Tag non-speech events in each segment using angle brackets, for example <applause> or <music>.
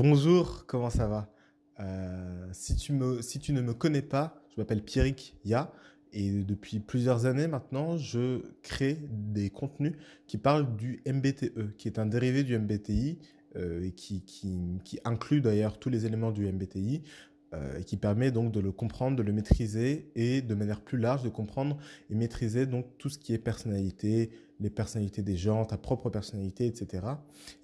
Bonjour, comment ça va euh, si, tu me, si tu ne me connais pas, je m'appelle Pierrick Ya et depuis plusieurs années maintenant, je crée des contenus qui parlent du MBTE, qui est un dérivé du MBTI euh, et qui, inclut d'ailleurs tous les éléments du MBTI. Euh, et qui permet donc de le comprendre, de le maîtriser et de manière plus large de comprendre et maîtriser donc tout ce qui est personnalité, les personnalités des gens, ta propre personnalité, etc.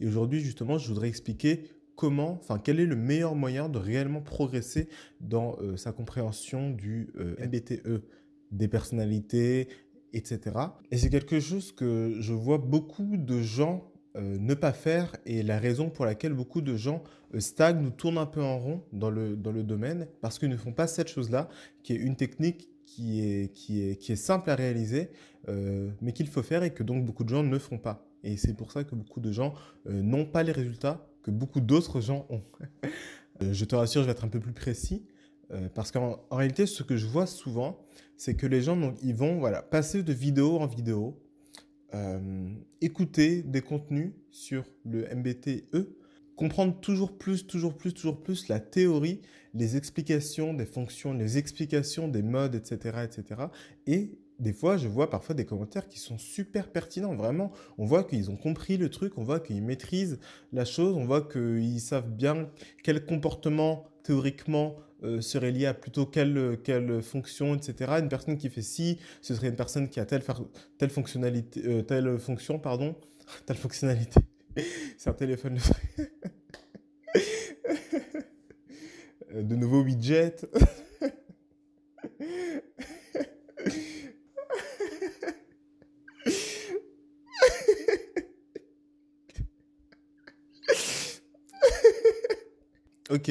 Et aujourd'hui justement, je voudrais expliquer comment, enfin quel est le meilleur moyen de réellement progresser dans euh, sa compréhension du euh, MBTE, des personnalités, etc. Et c'est quelque chose que je vois beaucoup de gens euh, ne pas faire et la raison pour laquelle beaucoup de gens stagnent ou tournent un peu en rond dans le, dans le domaine parce qu'ils ne font pas cette chose-là, qui est une technique qui est, qui est, qui est simple à réaliser, mais qu'il faut faire et que donc beaucoup de gens ne font pas. Et c'est pour ça que beaucoup de gens n'ont pas les résultats que beaucoup d'autres gens ont. <laughs> Euh, je te rassure, je vais être un peu plus précis. Euh, parce qu'en réalité, ce que je vois souvent, c'est que les gens, donc, ils vont voilà, passer de vidéo en vidéo, euh, écouter des contenus sur le MBTE, comprendre toujours plus, toujours plus, toujours plus la théorie, les explications des fonctions, les explications des modes, etc., etc. Et des fois, je vois parfois des commentaires qui sont super pertinents, vraiment. On voit qu'ils ont compris le truc, on voit qu'ils maîtrisent la chose, on voit qu'ils savent bien quel comportement théoriquement euh, serait lié à plutôt quelle, quelle fonction, etc. Une personne qui fait ci, ce serait une personne qui a telle, telle fonctionnalité, euh, telle fonction, pardon, <laughs> telle fonctionnalité. <laughs> C'est un téléphone. <laughs> Euh, de nouveaux widgets.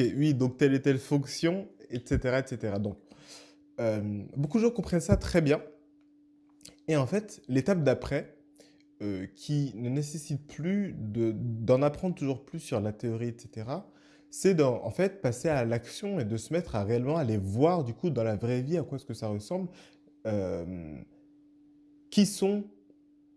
oui, donc telle et telle fonction, etc. etc. Donc, euh, beaucoup de gens comprennent ça très bien. Et en fait, l'étape d'après, euh, qui ne nécessite plus d'en apprendre toujours plus sur la théorie, etc., c'est en fait passer à l'action et de se mettre à réellement aller voir du coup dans la vraie vie à quoi est-ce que ça ressemble, euh, qui sont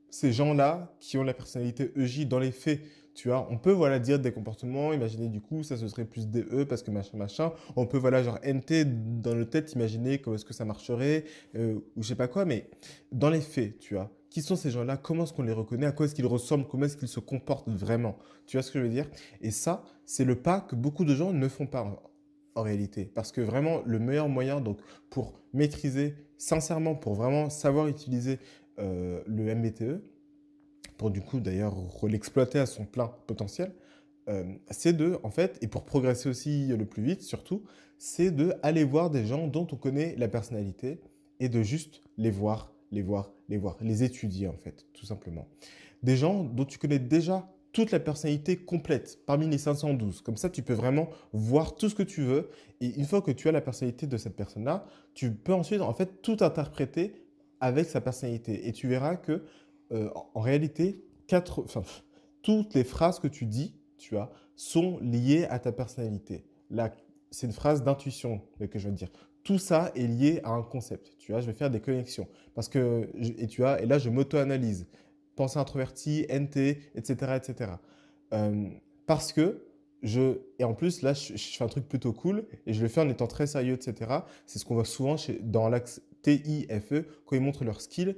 ces gens-là qui ont la personnalité EJ dans les faits tu vois, on peut voilà dire des comportements, imaginer du coup, ça ce serait plus DE e parce que machin, machin. On peut voilà genre NT dans le tête, imaginer comment est-ce que ça marcherait euh, ou je sais pas quoi, mais dans les faits, tu vois. Qui sont ces gens-là Comment est-ce qu'on les reconnaît À quoi est-ce qu'ils ressemblent Comment est-ce qu'ils se comportent vraiment Tu vois ce que je veux dire Et ça, c'est le pas que beaucoup de gens ne font pas en réalité. Parce que vraiment, le meilleur moyen donc, pour maîtriser, sincèrement, pour vraiment savoir utiliser euh, le MBTE, pour du coup d'ailleurs l'exploiter à son plein potentiel, euh, c'est de, en fait, et pour progresser aussi le plus vite surtout, c'est de aller voir des gens dont on connaît la personnalité et de juste les voir, les voir, les voir, les étudier en fait, tout simplement. Des gens dont tu connais déjà toute la personnalité complète parmi les 512. Comme ça, tu peux vraiment voir tout ce que tu veux. Et une fois que tu as la personnalité de cette personne-là, tu peux ensuite en fait tout interpréter avec sa personnalité. Et tu verras que euh, en réalité, toutes les phrases que tu dis, tu as, sont liées à ta personnalité. c'est une phrase d'intuition que je veux dire. Tout ça est lié à un concept. Tu je vais faire des connexions parce que et tu et là, je m'auto-analyse. Pensée introvertie, NT, etc., etc. parce que je, et en plus, là, je, fais un truc plutôt cool et je le fais en étant très sérieux, etc. C'est ce qu'on voit souvent chez, dans l'axe TIFE quand ils montrent leur skill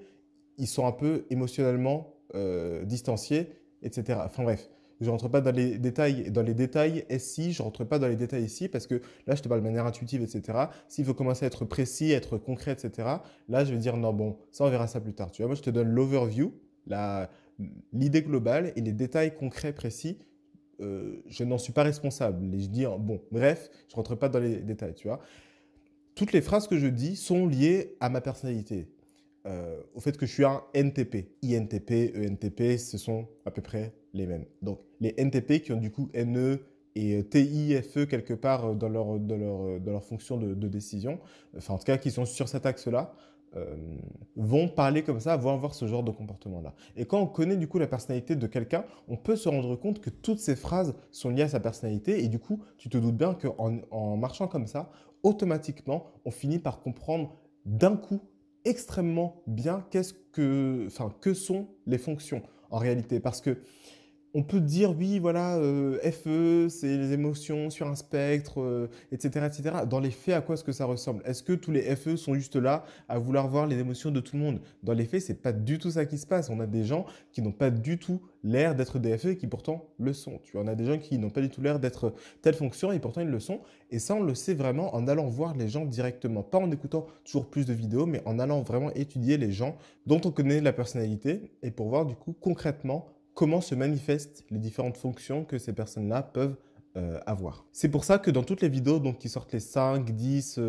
ils sont un peu émotionnellement euh, distanciés, etc. Enfin bref, je rentre pas dans les détails, dans les détails SI, je rentre pas dans les détails ici parce que là, je te parle de manière intuitive, etc. S'il faut commencer à être précis, être concret, etc. Là, je vais dire non, bon, ça, on verra ça plus tard. Tu vois, moi, je te donne l'overview, l'idée globale et les détails concrets, précis. Euh, je n'en suis pas responsable. Et je dis, hein, bon, bref, je rentre pas dans les détails, tu vois. Toutes les phrases que je dis sont liées à ma personnalité. Euh, au fait que je suis un NTP. INTP, ENTP, ce sont à peu près les mêmes. Donc les NTP qui ont du coup NE et euh, TIFE quelque part euh, dans leur, dans leur, dans leur fonction de, décision, enfin en tout cas qui sont sur cet axe-là, vont parler comme ça, vont avoir ce genre de comportement-là. Et quand on connaît du coup la personnalité de quelqu'un, on peut se rendre compte que toutes ces phrases sont liées à sa personnalité et du coup, tu te doutes bien qu'en en marchant comme ça, automatiquement, on finit par comprendre d'un coup extrêmement bien qu'est-ce que, enfin, que sont les fonctions en réalité, parce que on peut dire, oui, voilà, euh, FE, c'est les émotions sur un spectre, etc., euh, etc. Dans les faits, à quoi est-ce que ça ressemble Est-ce que tous les FE sont juste là à vouloir voir les émotions de tout le monde Dans les faits, c'est pas du tout ça qui se passe. On a des gens qui n'ont pas du tout l'air d'être des FE et qui pourtant le sont. Tu en on des gens qui n'ont pas du tout l'air d'être telle fonction et pourtant ils le sont. Et ça, on le sait vraiment en allant voir les gens directement. Pas en écoutant toujours plus de vidéos, mais en allant vraiment étudier les gens dont on connaît la personnalité et pour voir du coup concrètement comment se manifestent les différentes fonctions que ces personnes-là peuvent euh, avoir. C'est pour ça que dans toutes les vidéos donc, qui sortent les 5, 10,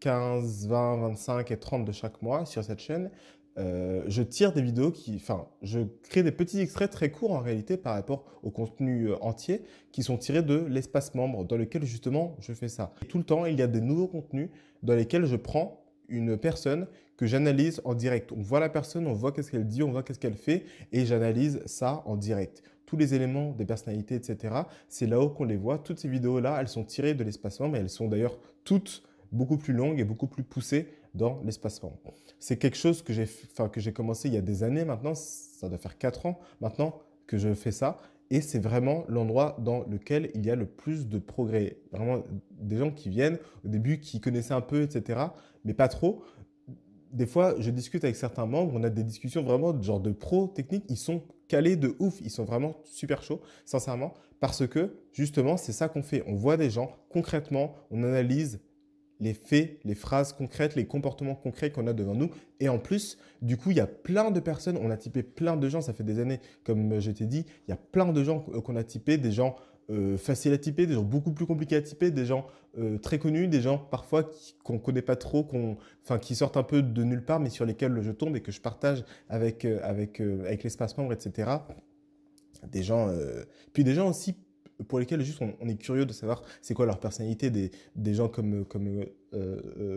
15, 20, 25 et 30 de chaque mois sur cette chaîne, euh, je tire des vidéos qui... Enfin, je crée des petits extraits très courts en réalité par rapport au contenu euh, entier qui sont tirés de l'espace membre dans lequel justement je fais ça. tout le temps, il y a des nouveaux contenus dans lesquels je prends une personne que j'analyse en direct. On voit la personne, on voit qu'est-ce qu'elle dit, on voit qu'est-ce qu'elle fait et j'analyse ça en direct. Tous les éléments des personnalités, etc. C'est là-haut qu'on les voit. Toutes ces vidéos-là, elles sont tirées de l'espace-membre mais elles sont d'ailleurs toutes beaucoup plus longues et beaucoup plus poussées dans l'espace-membre. C'est quelque chose que j'ai enfin, commencé il y a des années maintenant, ça doit faire 4 ans maintenant que je fais ça et c'est vraiment l'endroit dans lequel il y a le plus de progrès. Vraiment des gens qui viennent au début qui connaissaient un peu, etc., mais pas trop, des fois, je discute avec certains membres, on a des discussions vraiment de genre de pro technique, ils sont calés de ouf, ils sont vraiment super chauds, sincèrement, parce que justement, c'est ça qu'on fait. On voit des gens concrètement, on analyse les faits, les phrases concrètes, les comportements concrets qu'on a devant nous. Et en plus, du coup, il y a plein de personnes, on a typé plein de gens, ça fait des années, comme je t'ai dit, il y a plein de gens euh, qu'on a typé, des gens euh, facile faciles à typer, des gens beaucoup plus compliqués à typer, des gens euh, très connus, des gens parfois qu'on ne connaît pas trop, qu'on, enfin, qui sortent un peu de nulle part, mais sur lesquels je tombe et que je partage avec, euh, avec, avec l'espace membre, etc. Des gens, puis des gens aussi pour lesquels juste on, est curieux de savoir c'est quoi leur personnalité, des, gens comme, comme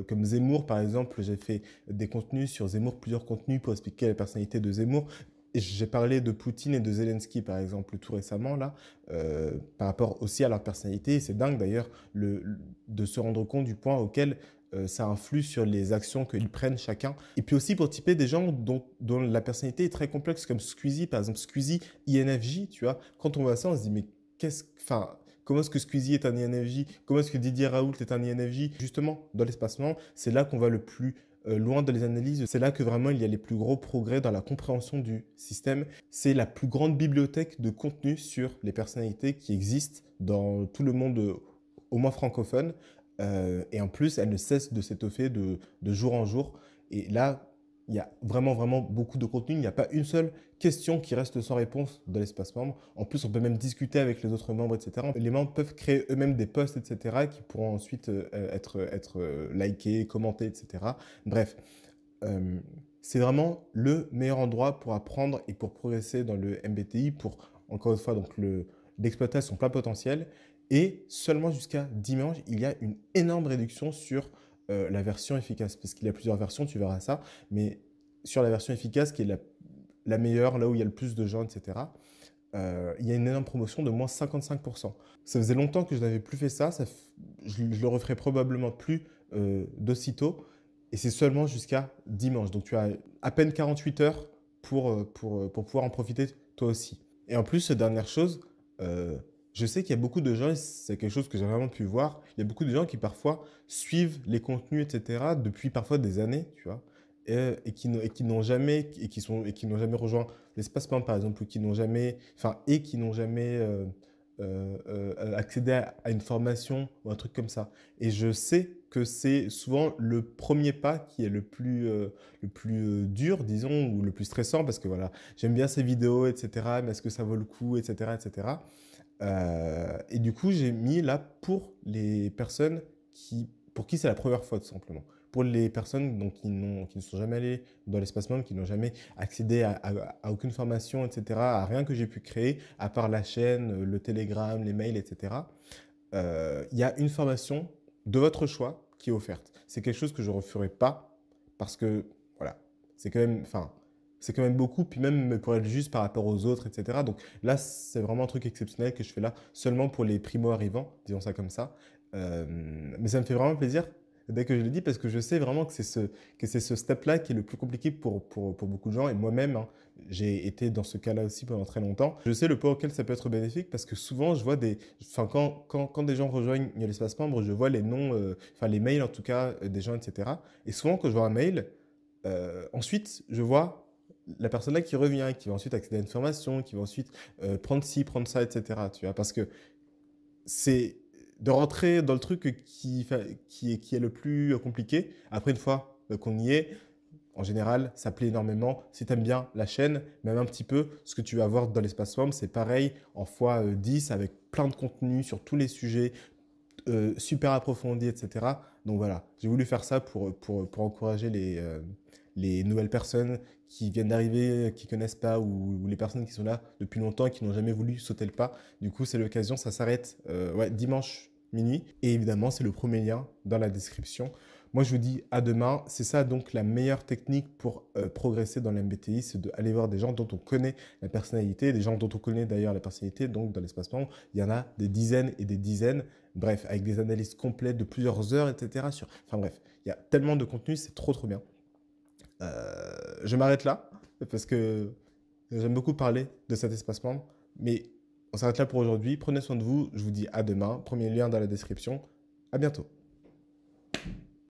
comme Zemmour par exemple, j'ai fait des contenus sur Zemmour, plusieurs contenus pour expliquer la personnalité de Zemmour, j'ai parlé de Poutine et de Zelensky, par exemple, tout récemment, là, euh, par rapport aussi à leur personnalité. C'est dingue, d'ailleurs, le, de se rendre compte du point auquel euh, ça influe sur les actions qu'ils prennent chacun. Et puis aussi pour typer des gens dont, dont, la personnalité est très complexe, comme Squeezie, par exemple. Squeezie, INFJ, tu vois. Quand on voit ça, on se dit, mais qu'est-ce... Enfin, comment est-ce que Squeezie est un INFJ Comment est-ce que Didier Raoult est un INFJ Justement, dans l'espacement, c'est là qu'on va le plus euh, loin de les analyses, c'est là que vraiment il y a les plus gros progrès dans la compréhension du système. C'est la plus grande bibliothèque de contenu sur les personnalités qui existent dans tout le monde, euh, au moins francophone. Euh, et en plus, elle ne cesse de s'étoffer de, de jour en jour. Et là, il y a vraiment, vraiment beaucoup de contenu. Il n'y a pas une seule question qui reste sans réponse dans l'espace membre. En plus, on peut même discuter avec les autres membres, etc. Les membres peuvent créer eux-mêmes des posts, etc., qui pourront ensuite euh, être, être euh, likés, commentés, etc. Bref, euh, c'est vraiment le meilleur endroit pour apprendre et pour progresser dans le MBTI, pour, encore une fois, donc le, son plein potentiel. Et seulement jusqu'à dimanche, il y a une énorme réduction sur euh, la version efficace, parce qu'il y a plusieurs versions, tu verras ça, mais sur la version efficace qui est la, meilleure, là où il y a le plus de gens, etc., euh, il y a une énorme promotion de moins 55%. Ça faisait longtemps que je n'avais plus fait ça, je, le referai probablement plus euh, d'aussitôt, et c'est seulement jusqu'à dimanche. Donc tu as à peine 48 heures pour, euh, pour, pouvoir en profiter toi aussi. Et en plus, dernière chose, je sais qu'il y a beaucoup de gens, c'est quelque chose que j'ai vraiment pu voir, il y a beaucoup de gens qui parfois suivent les contenus, etc., depuis parfois des années, tu vois, et, qui, n'ont jamais, et qui sont, et qui n'ont jamais rejoint l'espace par exemple, qui n'ont jamais, enfin, et qui n'ont jamais euh, euh, euh, accédé à, une formation ou un truc comme ça. Et je sais que c'est souvent le premier pas qui est le plus, euh, le plus euh, dur, disons, ou le plus stressant, parce que voilà, j'aime bien ces vidéos, etc., mais est-ce que ça vaut le coup, etc., etc. Euh, et du coup, j'ai mis là pour les personnes qui, pour qui c'est la première fois, tout simplement. Pour les personnes donc, qui, qui ne sont jamais allées dans l'espace membre, qui n'ont jamais accédé à, aucune formation, etc., à rien que j'ai pu créer, à part la chaîne, le Telegram, les mails, etc., il y a une formation de votre choix qui est offerte. C'est quelque chose que je ne referai pas parce que, voilà, c'est quand même, enfin, c'est quand même beaucoup, puis même pour être juste par rapport aux autres, etc. Donc là, c'est vraiment un truc exceptionnel que je fais là, seulement pour les primo-arrivants, disons ça comme ça. Euh, mais ça me fait vraiment plaisir dès ben, que je le dis parce que je sais vraiment que c'est ce, que ce step-là qui est le plus compliqué pour, pour, pour beaucoup de gens. Et moi-même, hein, j'ai été dans ce cas-là aussi pendant très longtemps. Je sais le point auquel ça peut être bénéfique parce que souvent, je vois des. Enfin, quand, quand, quand des gens rejoignent l'espace membre, je vois les noms, euh, enfin, les mails en tout cas euh, des gens, etc. Et souvent, quand je vois un mail, euh, ensuite, je vois la personne là qui revient, qui va ensuite accéder à une formation, qui va ensuite prendre ci, prendre ça, etc. Tu vois, parce que c'est de rentrer dans le truc qui, qui, est, qui est le plus compliqué. Après, une fois euh, qu'on y est, en général, ça plaît énormément. Si tu aimes bien la chaîne, même un petit peu, ce que tu vas voir dans l'espace forme, c'est pareil en fois 10 euh, avec plein de contenu sur tous les sujets, euh, super approfondi, etc. Donc voilà, j'ai voulu faire ça pour, pour, encourager les, les nouvelles personnes qui viennent d'arriver, qui connaissent pas, ou, les personnes qui sont là depuis longtemps qui n'ont jamais voulu sauter le pas. Du coup, c'est l'occasion, ça s'arrête ouais, dimanche minuit. Et évidemment, c'est le premier lien dans la description. Moi, je vous dis à demain. C'est ça donc la meilleure technique pour euh, progresser dans l'MBTI, c'est d'aller voir des gens dont on connaît la personnalité, des gens dont on connaît d'ailleurs la personnalité. Donc, dans l'espace membre, il y en a des dizaines et des dizaines. Bref, avec des analyses complètes de plusieurs heures, etc. Sur... Enfin bref, il y a tellement de contenu, c'est trop trop bien. Euh, je m'arrête là parce que j'aime beaucoup parler de cet espace membre, mais on s'arrête là pour aujourd'hui. Prenez soin de vous. Je vous dis à demain. Premier lien dans la description. À bientôt.